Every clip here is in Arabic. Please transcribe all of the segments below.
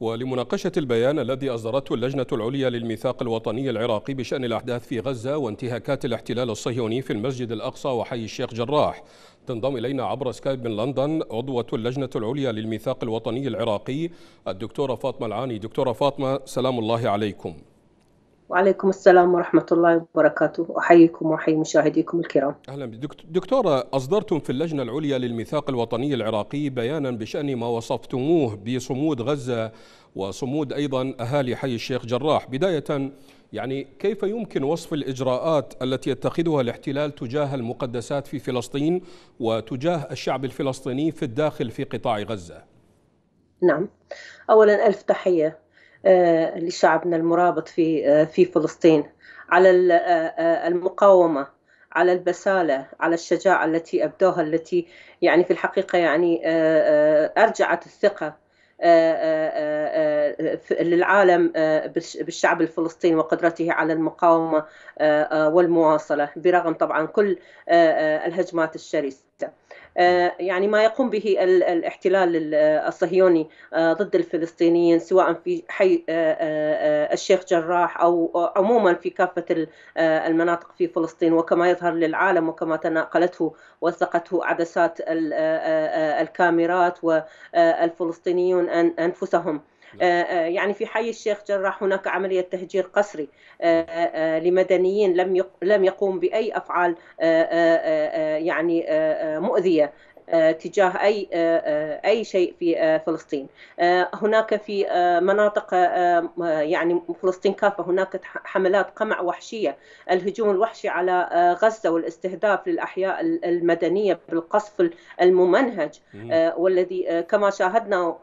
ولمناقشة البيان الذي أصدرته اللجنة العليا للميثاق الوطني العراقي بشأن الأحداث في غزة وانتهاكات الاحتلال الصهيوني في المسجد الأقصى وحي الشيخ جراح تنضم إلينا عبر سكايب من لندن عضوة اللجنة العليا للميثاق الوطني العراقي الدكتورة فاطمة العاني دكتورة فاطمة سلام الله عليكم وعليكم السلام ورحمة الله وبركاته أحييكم وأحيي مشاهديكم الكرام أهلا دكتورة أصدرتم في اللجنة العليا للميثاق الوطني العراقي بيانا بشأن ما وصفتموه بصمود غزة وصمود أيضا أهالي حي الشيخ جراح بداية يعني كيف يمكن وصف الإجراءات التي يتخذها الاحتلال تجاه المقدسات في فلسطين وتجاه الشعب الفلسطيني في الداخل في قطاع غزة نعم أولا ألف تحية آه، لشعبنا المرابط في آه، في فلسطين على آه، المقاومه على البساله على الشجاعه التي ابدوها التي يعني في الحقيقه يعني ارجعت الثقه للعالم بالشعب الفلسطيني وقدرته على المقاومه والمواصله برغم طبعا كل الهجمات الشرسه حتى آه، يعني ما يقوم به الاحتلال آه، الصهيوني آه، ضد الفلسطينيين سواء في حي الشيخ جراح او عموما في كافه المناطق في فلسطين وكما يظهر للعالم وكما تناقلته وثقته عدسات الكاميرات والفلسطينيون انفسهم نعم. يعني في حي الشيخ جراح هناك عملية تهجير قسري لمدنيين لم لم يقوم بأي أفعال يعني آه، آه، مؤذيه آه، تجاه اي اي شيء في فلسطين هناك في مناطق يعني فلسطين كافه هناك حملات قمع وحشيه الهجوم الوحشي على غزه والاستهداف للاحياء المدنيه بالقصف الممنهج والذي كما شاهدنا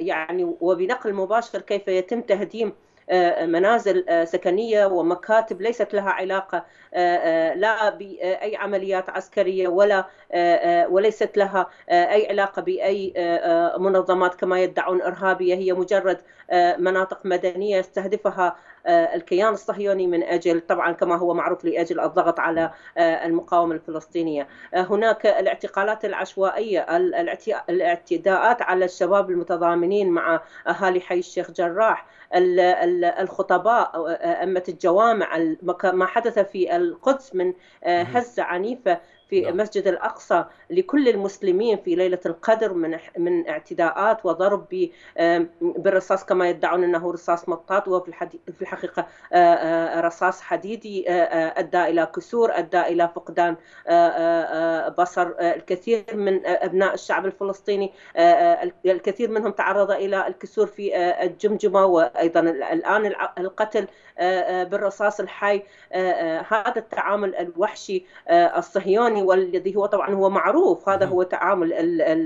يعني وبنقل مباشر كيف يتم تهديم آه، منازل آه، سكنيه ومكاتب ليست لها علاقه آه، لا باي عمليات عسكريه ولا وليست لها اي علاقه باي منظمات كما يدعون ارهابيه هي مجرد مناطق مدنيه يستهدفها آه، الكيان الصهيوني من اجل طبعا كما هو معروف لاجل الضغط على آه، المقاومه الفلسطينيه آه، هناك الاعتقالات العشوائيه الاعتداءات على الشباب المتضامنين مع اهالي حي الشيخ جراح الخطباء أمة الجوامع ما حدث في القدس من هزة عنيفة في نعم. مسجد الأقصى لكل المسلمين في ليلة القدر من من اعتداءات وضرب ب بالرصاص كما يدعون أنه رصاص مطاط وفي الحدي... في الحقيقة رصاص حديدي أدى إلى كسور أدى إلى فقدان بصر الكثير من أبناء الشعب الفلسطيني الكثير منهم تعرض إلى الكسور في الجمجمة وأيضا الآن القتل بالرصاص الحي هذا التعامل الوحشي الصهيوني الفلسطيني والذي هو طبعا هو معروف هذا نعم. هو تعامل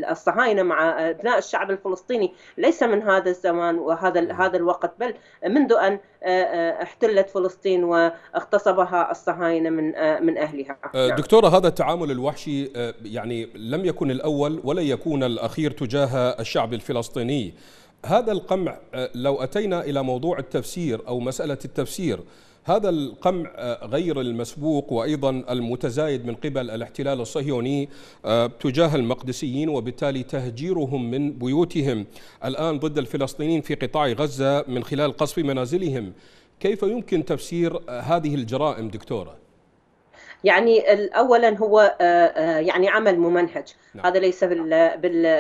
الصهاينه مع ابناء الشعب الفلسطيني ليس من هذا الزمان وهذا نعم. هذا الوقت بل منذ ان احتلت فلسطين واغتصبها الصهاينه من من اهلها آه، نعم. دكتوره هذا التعامل الوحشي آه، يعني لم يكن الاول ولا يكون الاخير تجاه الشعب الفلسطيني هذا القمع آه، لو اتينا الى موضوع التفسير او مساله التفسير هذا القمع آه، غير المسبوق وأيضا المتزايد من قبل الاحتلال الصهيوني آه، تجاه المقدسيين وبالتالي تهجيرهم من بيوتهم الآن ضد الفلسطينيين في قطاع غزة من خلال قصف منازلهم كيف يمكن تفسير آه، هذه الجرائم دكتوره يعني اولا هو آه، آه، يعني عمل ممنهج نعم. هذا ليس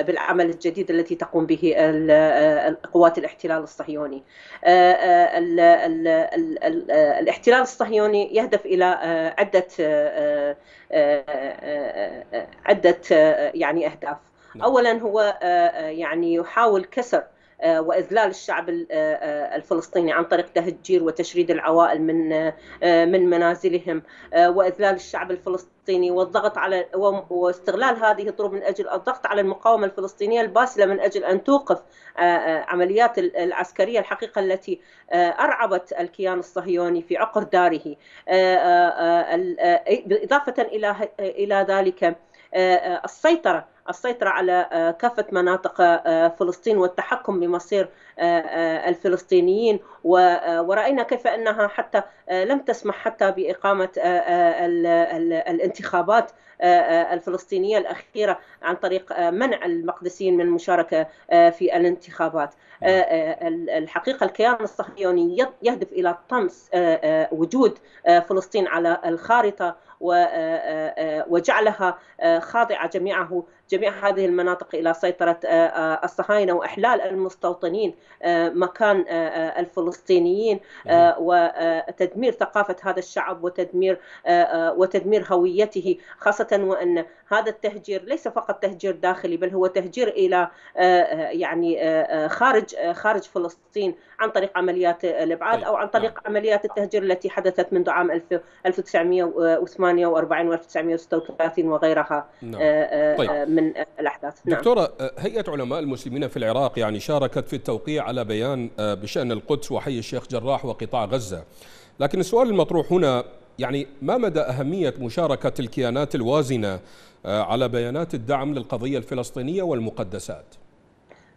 بالعمل الجديد التي تقوم به آه، قوات الاحتلال الصهيوني الاحتلال الصهيوني يهدف الى عده عده يعني اهداف نعم. اولا هو يعني يحاول كسر آه، واذلال الشعب آه، آه، الفلسطيني عن طريق تهجير وتشريد العوائل من من منازلهم واذلال الشعب الفلسطيني والضغط على واستغلال هذه الظروف من اجل الضغط على المقاومه الفلسطينيه الباسله من اجل ان توقف عمليات العسكريه الحقيقه التي ارعبت الكيان الصهيوني في عقر داره اضافه الى الى ذلك السيطره السيطرة على آه، كافة مناطق آه، فلسطين والتحكم بمصير آه، الفلسطينيين ورأينا كيف أنها حتى لم تسمح حتى بإقامة الانتخابات الفلسطينية الأخيرة عن طريق منع المقدسيين من المشاركة في الانتخابات نعم. الحقيقة الكيان الصهيوني يهدف إلى طمس وجود فلسطين على الخارطة وجعلها خاضعة جميعه جميع هذه المناطق إلى سيطرة آه، آه، الصهاينة وإحلال المستوطنين آه، مكان الفلسطينيين وتدمير ثقافة هذا الشعب وتدمير وتدمير هويته خاصة وأن هذا التهجير ليس فقط تهجير داخلي بل هو تهجير الى آه، آه، يعني آه، خارج خارج فلسطين عن طريق عمليات الابعاد طيب، او عن طريق نعم. عمليات التهجير التي حدثت منذ عام 1948 و 1936 وغيرها نعم. طيب. من الاحداث نعم دكتوره هيئه علماء المسلمين في العراق يعني شاركت في التوقيع على بيان بشان القدس وحي الشيخ جراح وقطاع غزه لكن السؤال المطروح هنا يعني ما مدى أهمية مشاركة الكيانات الوازنة آه، على بيانات الدعم للقضية الفلسطينية والمقدسات؟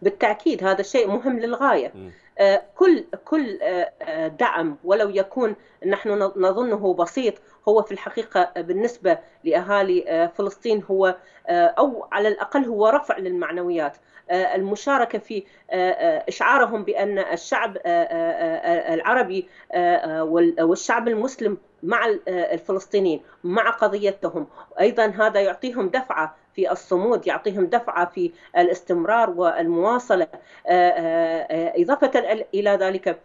بالتاكيد هذا شيء مهم للغايه آه، كل كل آه، آه، دعم ولو يكون نحن نظنه بسيط هو في الحقيقه بالنسبه لاهالي فلسطين هو او على الاقل هو رفع للمعنويات المشاركه في اشعارهم بان الشعب العربي والشعب المسلم مع الفلسطينيين مع قضيتهم ايضا هذا يعطيهم دفعه في الصمود يعطيهم دفعة في الاستمرار والمواصلة آه، آه، آه، إضافة إلى ذلك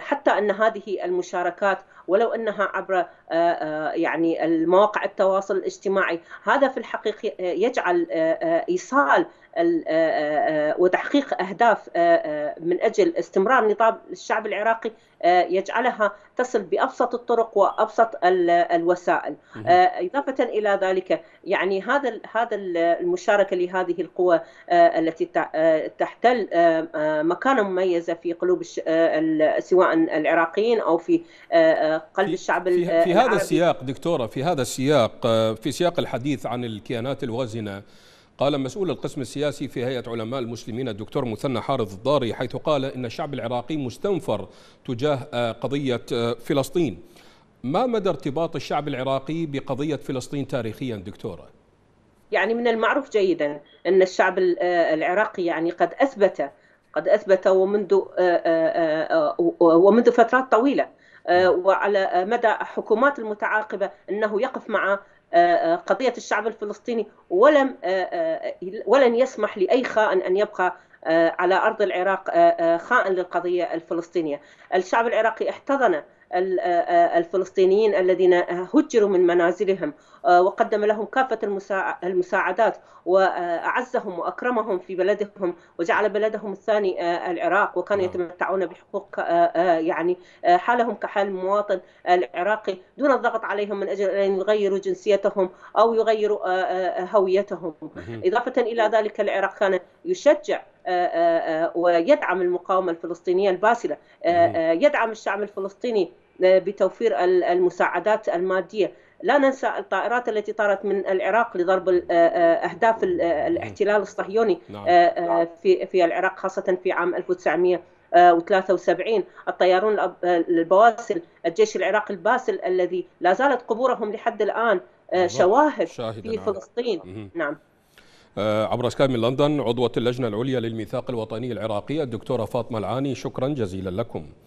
حتى أن هذه المشاركات ولو انها عبر آه، آه، يعني المواقع التواصل الاجتماعي هذا في الحقيقه يجعل آه، ايصال وتحقيق اهداف من اجل استمرار نضال الشعب العراقي يجعلها تصل بابسط الطرق وابسط الوسائل اضافه الى ذلك يعني هذا هذا المشاركه لهذه القوى التي تحتل مكانه مميزه في قلوب سواء العراقيين او في قلب الشعب في, العربي. في هذا السياق دكتورة في هذا السياق آه، في سياق الحديث عن الكيانات الوازنة قال مسؤول القسم السياسي في هيئة علماء المسلمين الدكتور مثنى حارض الضاري حيث قال إن الشعب العراقي مستنفر تجاه آه، قضية آه، فلسطين ما مدى ارتباط الشعب العراقي بقضية فلسطين تاريخيا دكتورة؟ يعني من المعروف جيدا أن الشعب العراقي يعني قد أثبت قد أثبت ومنذ ومنذ فترات طويلة آه، نعم. وعلى آه، مدى الحكومات المتعاقبة أنه يقف مع آه، قضية الشعب الفلسطيني ولم ولن يسمح لأي خائن أن يبقى على أرض العراق خائن للقضية الفلسطينية الشعب العراقي احتضن الفلسطينيين الذين هجروا من منازلهم وقدم لهم كافة المساعدات وأعزهم وأكرمهم في بلدهم وجعل بلدهم الثاني العراق وكانوا نعم. يتمتعون بحقوق يعني حالهم كحال المواطن العراقي دون الضغط عليهم من أجل أن يغيروا جنسيتهم أو يغيروا هويتهم إضافة إلى ذلك العراق كان يشجع آه، آه، آه، ويدعم المقاومة الفلسطينية الباسلة يدعم الشعب الفلسطيني بتوفير المساعدات المادية لا ننسى الطائرات التي طارت من العراق لضرب أهداف الاحتلال الصهيوني نعم. في في العراق خاصة في عام 1900 و73 الطيارون البواسل الجيش العراقي الباسل الذي لا زالت قبورهم لحد الآن شواهد في فلسطين نعم آه، عبر سكاي من لندن عضوة اللجنة العليا للميثاق الوطني العراقي الدكتورة فاطمة العاني شكرا جزيلا لكم